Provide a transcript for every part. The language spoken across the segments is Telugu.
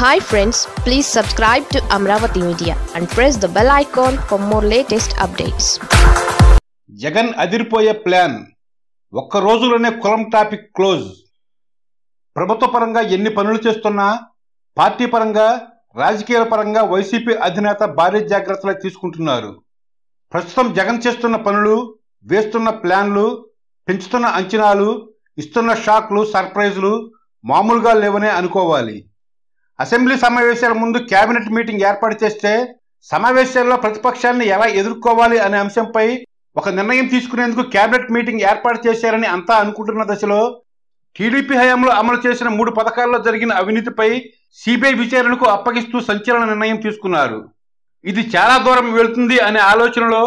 hi friends please subscribe to Amaravati media and press the bell icon for more latest updates Jagan అదిరిపోయే ప్లాన్ ఒక్క రోజులోనే కులం టాపిక్ క్లోజ్ ప్రభుత్వ పరంగా ఎన్ని పనులు చేస్తున్నా పార్టీ పరంగా రాజకీయాల పరంగా వైసీపీ అధినేత భారీ జాగ్రత్తలు తీసుకుంటున్నారు ప్రస్తుతం జగన్ చేస్తున్న పనులు వేస్తున్న ప్లాన్లు పెంచుతున్న అంచనాలు ఇస్తున్న షాక్లు సర్ప్రైజ్లు మామూలుగా లేవనే అనుకోవాలి అసెంబ్లీ సమావేశాల ముందు కేబినెట్ మీటింగ్ ఏర్పాటు చేస్తే సమావేశాల్లో ప్రతిపక్షాన్ని ఎలా ఎదుర్కోవాలి అనే అంశంపై ఒక నిర్ణయం తీసుకునేందుకు కేబినెట్ మీటింగ్ ఏర్పాటు చేశారని అంతా అనుకుంటున్న దశలో టీడీపీ హయాంలో అమలు చేసిన మూడు పథకాల్లో జరిగిన అవినీతిపై సిబిఐ విచారణకు అప్పగిస్తూ సంచలన నిర్ణయం తీసుకున్నారు ఇది చాలా దూరం వెళ్తుంది అనే ఆలోచనలో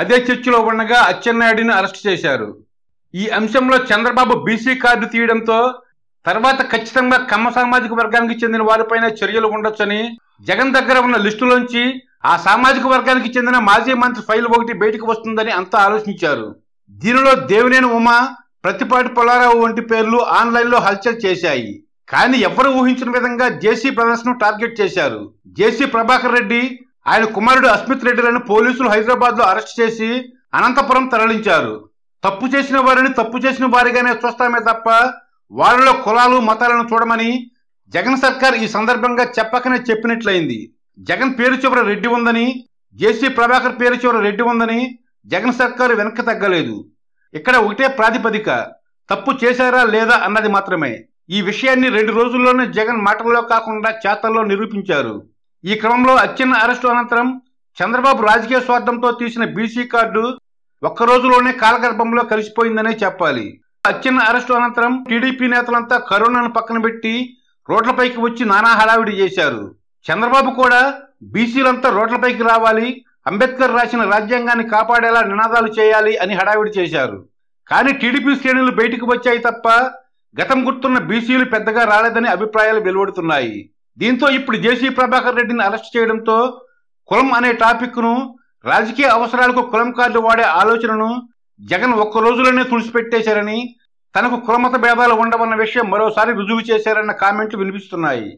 అదే చర్చలో ఉండగా అచ్చెన్నాయుడిని అరెస్ట్ చేశారు ఈ అంశంలో చంద్రబాబు బీసీ కార్డు తీయడంతో తర్వాత ఖచ్చితంగా కమ్మ సామాజిక వర్గానికి చెందిన వారిపైన చర్యలు ఉండొచ్చని జగన్ దగ్గర ఉన్న లిస్టులోంచి ఆ సామాజిక వర్గానికి చెందిన మాజీ మంత్రి ఫైల్ ఒకటి బయటకు వస్తుందని అంతా ఆలోచించారు దీనిలో దేవినేని ఉమ ప్రతిపాటి పొలారావు వంటి పేర్లు ఆన్లైన్లో హల్చల్ చేశాయి కానీ ఎవరు ఊహించిన విధంగా జేసీ బ్రదర్స్ ను టార్గెట్ చేశారు జేసీ ప్రభాకర్ రెడ్డి ఆయన కుమారుడు అస్మిత్ రెడ్డిలను పోలీసులు హైదరాబాద్ లో అరెస్ట్ చేసి అనంతపురం తరలించారు తప్పు చేసిన వారిని తప్పు చేసిన వారిగానే చూస్తామే తప్ప వారిలో కులాలు మతాలను చూడమని జగన్ సర్కార్ ఈ సందర్భంగా చెప్పకనే చెప్పినట్లయింది జగన్ పేరు చివర రెడ్డి ఉందని జేసీ ప్రభాకర్ పేరు చివర రెడ్డి ఉందని జగన్ సర్కారు వెనక్కి తగ్గలేదు ఇక్కడ ఒకటే ప్రాతిపదిక తప్పు చేశారా లేదా అన్నది మాత్రమే ఈ విషయాన్ని రెండు రోజుల్లోనే జగన్ మాటల్లో కాకుండా చేతల్లో నిరూపించారు ఈ క్రమంలో అచ్చెన్న అరెస్టు అనంతరం చంద్రబాబు రాజకీయ స్వార్థంతో తీసిన బీసీ కార్డు ఒక్క రోజులోనే కాలగర్భంలో కలిసిపోయిందనే చెప్పాలి అచ్చిన అరెస్టు అనంతరం టీడీపీ నేతలంతా కరోనాను పక్కన పెట్టి రోడ్లపైకి వచ్చి నానా హడావిడి చేశారు చంద్రబాబు కూడా బీసీలంతా రోడ్లపైకి రావాలి అంబేద్కర్ రాసిన రాజ్యాంగాన్ని కాపాడేలా నినాదాలు చేయాలి అని హడావిడి చేశారు కానీ టీడీపీ శ్రేణులు బయటకు వచ్చాయి తప్ప గతం గుర్తున్న బీసీలు పెద్దగా రాలేదని అభిప్రాయాలు వెలువడుతున్నాయి దీంతో ఇప్పుడు జేసీ ప్రభాకర్ రెడ్డిని అరెస్ట్ చేయడంతో కులం అనే టాపిక్ను రాజకీయ అవసరాలకు కులం కార్డు వాడే ఆలోచనను జగన్ ఒక్క రోజులోనే తుడిచిపెట్టేశారని తనకు కులమత భేదాలు ఉండవన్న విషయం మరోసారి రుజువు చేశారన్న కామెంట్లు వినిపిస్తున్నాయి